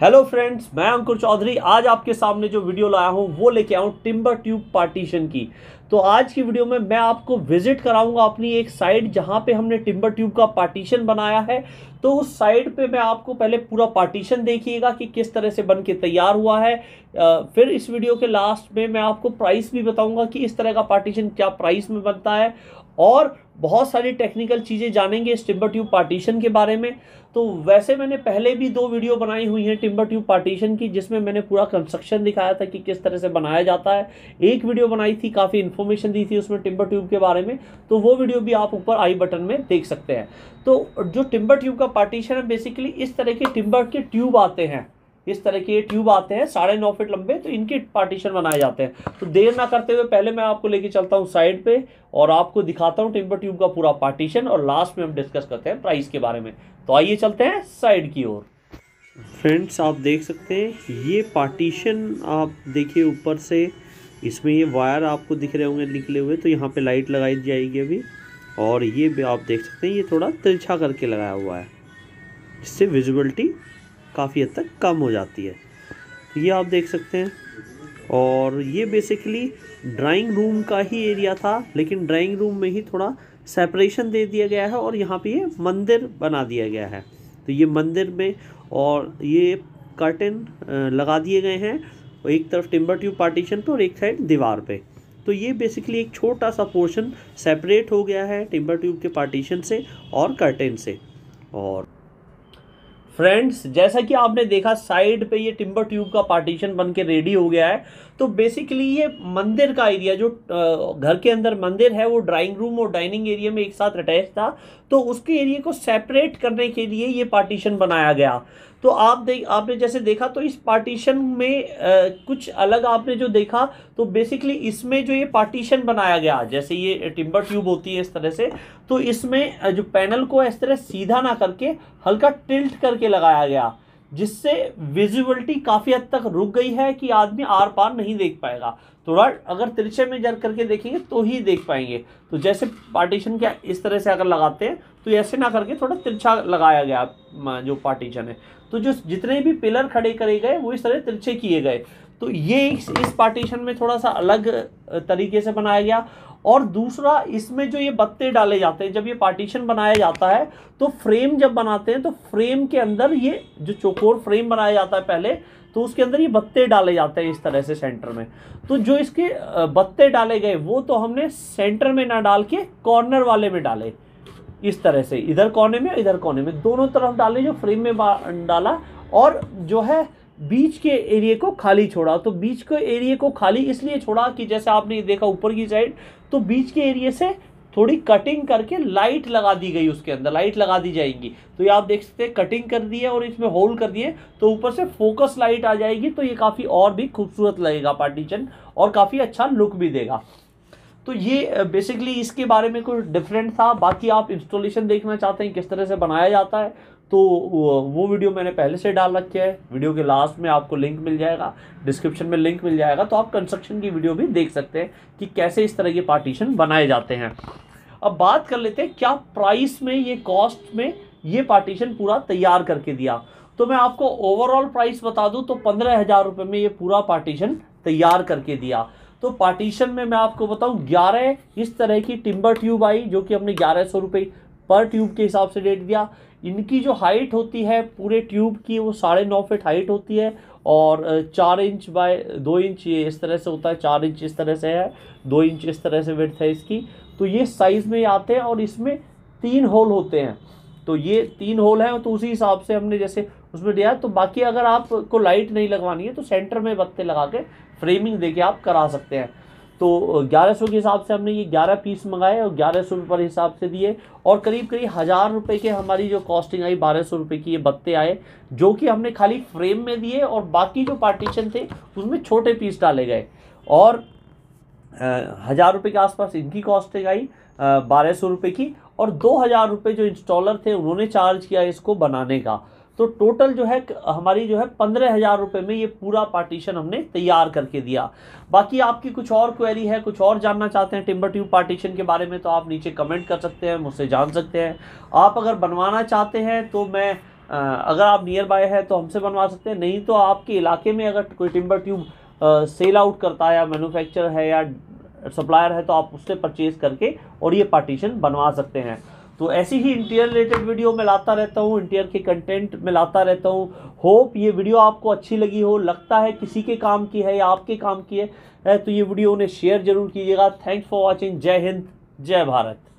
hello friends मैं अंकुर चौधरी आज आपके सामने जो वीडियो लाया हूँ वो लेके आऊँ टिम्बर ट्यूब पार्टीशन की तो आज की वीडियो में मैं आपको विजिट कराऊंगा अपनी एक साइड जहाँ पे हमने टिम्बर ट्यूब का पार्टीशन बनाया है तो उस साइड पे मैं आपको पहले पूरा पार्टीशन देखिएगा कि किस तरह से बन के तैयार हुआ है फिर इस वीडियो के लास्ट में मैं आपको प्राइस भी बताऊँगा कि इस तरह का पार्टीशन क्या प्राइस में बनता है और बहुत सारी टेक्निकल चीज़ें जानेंगे इस टिम्बर ट्यूब पार्टीशन के बारे में तो वैसे मैंने पहले भी दो वीडियो बनाई हुई हैं टिम्बर ट्यूब पार्टीशन की जिसमें मैंने पूरा कंस्ट्रक्शन दिखाया था कि किस तरह से बनाया जाता है एक वीडियो बनाई थी काफ़ी इन्फॉर्मेशन दी थी उसमें टिम्बर ट्यूब के बारे में तो वो वीडियो भी आप ऊपर आई बटन में देख सकते हैं तो जो टिम्बर ट्यूब का पार्टीशन है बेसिकली इस तरह के टिम्बर के ट्यूब आते हैं इस तरह के ये ट्यूब आते हैं साढ़े नौ फिट लंबे तो इनके पार्टीशन बनाए जाते हैं तो देर ना करते हुए पहले मैं आपको लेके चलता हूँ साइड पे और आपको दिखाता हूँ टिम्बर ट्यूब का पूरा पार्टीशन और लास्ट में हम डिस्कस करते हैं प्राइस के बारे में तो आइए चलते हैं साइड की ओर फ्रेंड्स आप देख सकते हैं ये पार्टीशन आप देखिए ऊपर से इसमें ये वायर आपको दिख रहे होंगे निकले हुए तो यहाँ पर लाइट लगाई जाएगी अभी और ये भी आप देख सकते हैं ये थोड़ा तिरछा करके लगाया हुआ है इससे विजिबिलिटी काफ़ी हद तक कम हो जाती है ये आप देख सकते हैं और ये बेसिकली ड्राइंग रूम का ही एरिया था लेकिन ड्राइंग रूम में ही थोड़ा सेपरेशन दे दिया गया है और यहाँ पे ये मंदिर बना दिया गया है तो ये मंदिर में और ये कर्टन लगा दिए गए हैं एक तरफ टिम्बर ट्यूब पार्टीशन पे और एक साइड दीवार पे तो ये बेसिकली एक छोटा सा पोर्शन सेपरेट हो गया है टिम्बर ट्यूब के पार्टीशन से और कर्टन से और फ्रेंड्स जैसा कि आपने देखा साइड पे ये टिम्बर ट्यूब का पार्टीशन बन के रेडी हो गया है तो बेसिकली ये मंदिर का एरिया जो घर के अंदर मंदिर है वो ड्राइंग रूम और डाइनिंग एरिया में एक साथ अटैच था तो उसके एरिया को सेपरेट करने के लिए ये पार्टीशन बनाया गया तो आप देख आपने जैसे देखा तो इस पार्टीशन में आ, कुछ अलग आपने जो देखा तो बेसिकली इसमें जो ये पार्टीशन बनाया गया जैसे ये टिम्बर ट्यूब होती है इस तरह से तो इसमें जो पैनल को इस तरह सीधा ना करके हल्का टिल्ट करके लगाया गया जिससे विजिबिलिटी काफ़ी हद तक रुक गई है कि आदमी आर पार नहीं देख पाएगा थोड़ा अगर तिरछे में जर करके देखेंगे तो ही देख पाएंगे तो जैसे पार्टीशन क्या इस तरह से अगर लगाते हैं तो ऐसे ना करके थोड़ा तिरछा लगाया गया जो पार्टीशन है तो जो जितने भी पिलर खड़े करे गए वो इस तरह तिरछे किए गए तो ये इस, इस पार्टीशन में थोड़ा सा अलग तरीके से बनाया गया और दूसरा इसमें जो ये बत्ते डाले जाते हैं जब ये पार्टीशन बनाया जाता है तो फ्रेम जब बनाते हैं तो फ्रेम के अंदर ये जो चौकोर फ्रेम बनाया जाता है पहले तो उसके अंदर ये बत्ते डाले जाते हैं इस तरह से सेंटर में तो जो इसके बत्ते डाले गए वो तो हमने सेंटर में ना डाल के कॉर्नर वाले में डाले इस तरह से इधर कोने में इधर कोने में दोनों तरफ डाले जो फ्रेम में डाला और जो है बीच के एरिया को खाली छोड़ा तो बीच के एरिया को खाली इसलिए छोड़ा कि जैसे आपने देखा ऊपर की साइड तो बीच के एरिया से थोड़ी कटिंग करके लाइट लगा दी गई उसके अंदर लाइट लगा दी जाएगी तो ये आप देख सकते हैं कटिंग कर दी है और इसमें होल कर दिए तो ऊपर से फोकस लाइट आ जाएगी तो ये काफ़ी और भी खूबसूरत लगेगा पार्टीशन और काफ़ी अच्छा लुक भी देगा तो ये बेसिकली इसके बारे में कुछ डिफरेंट था बाकी आप इंस्टॉलेशन देखना चाहते हैं किस तरह से बनाया जाता है तो वो वीडियो मैंने पहले से डाल रखी है वीडियो के लास्ट में आपको लिंक मिल जाएगा डिस्क्रिप्शन में लिंक मिल जाएगा तो आप कंस्ट्रक्शन की वीडियो भी देख सकते हैं कि कैसे इस तरह के पार्टीशन बनाए जाते हैं अब बात कर लेते हैं क्या प्राइस में ये कॉस्ट में ये पार्टीशन पूरा तैयार करके दिया तो मैं आपको ओवरऑल प्राइस बता दूं तो पंद्रह हज़ार रुपये में ये पूरा पार्टीशन तैयार करके दिया तो पार्टीशन में मैं आपको बताऊं ग्यारह इस तरह की टिम्बर ट्यूब आई जो कि हमने ग्यारह सौ रुपये पर ट्यूब के हिसाब से रेट दिया इनकी जो हाइट होती है पूरे ट्यूब की वो साढ़े नौ फिट हाइट होती है और चार इंच बाय दो इंच ये इस तरह से होता है चार इंच इस तरह से है दो इंच इस तरह से वेट है इसकी तो ये साइज़ में आते हैं और इसमें तीन होल होते हैं तो ये तीन होल हैं तो उसी हिसाब से हमने जैसे उसमें दिया है तो बाकी अगर आपको लाइट नहीं लगवानी है तो सेंटर में बत्ते लगा के फ्रेमिंग दे के आप करा सकते हैं तो 1100 के हिसाब से हमने ये 11 पीस मंगाए और 1100 पर हिसाब से दिए और करीब करीब हज़ार रुपये के हमारी जो कॉस्टिंग आई बारह सौ रुपये की ये बत्ते आए जो कि हमने खाली फ्रेम में दिए और बाकी जो पार्टीशन थे उसमें छोटे पीस डाले गए और हज़ार रुपये के आसपास इनकी कॉस्टिंग आई बारह सौ रुपये की और दो हज़ार रुपये जो इंस्टॉलर थे उन्होंने चार्ज किया इसको बनाने का तो टोटल जो है हमारी जो है पंद्रह हज़ार रुपये में ये पूरा पार्टीशन हमने तैयार करके दिया बाकी आपकी कुछ और क्वेरी है कुछ और जानना चाहते हैं टिम्बर ट्यूब पार्टीशन के बारे में तो आप नीचे कमेंट कर सकते हैं मुझसे जान सकते हैं आप अगर बनवाना चाहते हैं तो मैं अगर आप नियर बाय है तो हमसे बनवा सकते हैं नहीं तो आपके इलाके में अगर कोई टिम्बर ट्यूब सेल आउट करता है या मैनुफैक्चर है या सप्लायर है तो आप उससे परचेज़ करके और ये पार्टीशन बनवा सकते हैं तो ऐसी ही इंटीरियर रिलेटेड वीडियो मैं लाता रहता हूँ इंटीरियर के कंटेंट में लाता रहता हूँ होप ये वीडियो आपको अच्छी लगी हो लगता है किसी के काम की है या आपके काम की है तो ये वीडियो उन्हें शेयर जरूर कीजिएगा थैंक्स फॉर वॉचिंग जय हिंद जय भारत